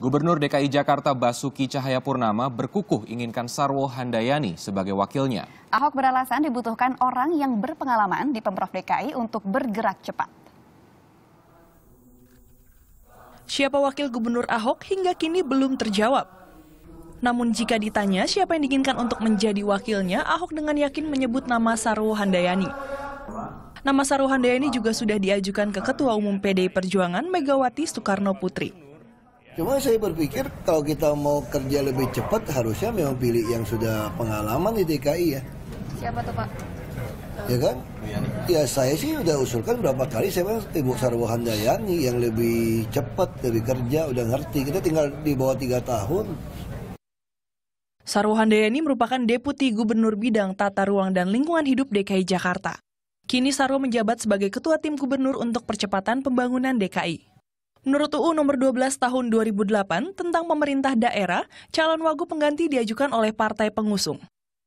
Gubernur DKI Jakarta Basuki Cahayapurnama berkukuh inginkan Sarwo Handayani sebagai wakilnya. Ahok beralasan dibutuhkan orang yang berpengalaman di Pemprov DKI untuk bergerak cepat. Siapa wakil gubernur Ahok hingga kini belum terjawab. Namun jika ditanya siapa yang diinginkan untuk menjadi wakilnya, Ahok dengan yakin menyebut nama Sarwo Handayani. Nama Sarwo Handayani juga sudah diajukan ke Ketua Umum PDI Perjuangan Megawati Soekarno Putri. Ya. Cuma saya berpikir kalau kita mau kerja lebih cepat harusnya memang pilih yang sudah pengalaman di DKI ya. Siapa tuh Pak? Ya kan? Ya saya sih udah usulkan berapa kali saya bilang Ibu Sarwo Handayani yang lebih cepat, lebih kerja, udah ngerti. Kita tinggal di bawah tiga tahun. Sarwo Handayani merupakan Deputi Gubernur Bidang Tata Ruang dan Lingkungan Hidup DKI Jakarta. Kini Sarwo menjabat sebagai Ketua Tim Gubernur untuk Percepatan Pembangunan DKI. Menurut UU nomor 12 tahun 2008 tentang pemerintah daerah, calon wagub pengganti diajukan oleh partai pengusung.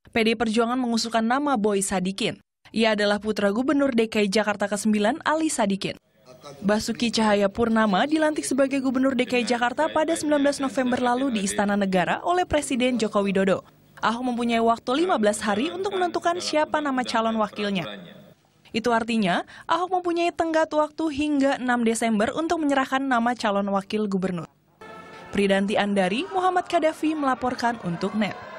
PD Perjuangan mengusulkan nama Boy Sadikin. Ia adalah putra Gubernur DKI Jakarta ke-9 Ali Sadikin. Basuki Cahaya Purnama dilantik sebagai Gubernur DKI Jakarta pada 19 November lalu di Istana Negara oleh Presiden Joko Widodo. Ahok mempunyai waktu 15 hari untuk menentukan siapa nama calon wakilnya. Itu artinya Ahok mempunyai tenggat waktu hingga 6 Desember untuk menyerahkan nama calon wakil gubernur. Pridanti Andari, Muhammad Kadafi melaporkan untuk NET.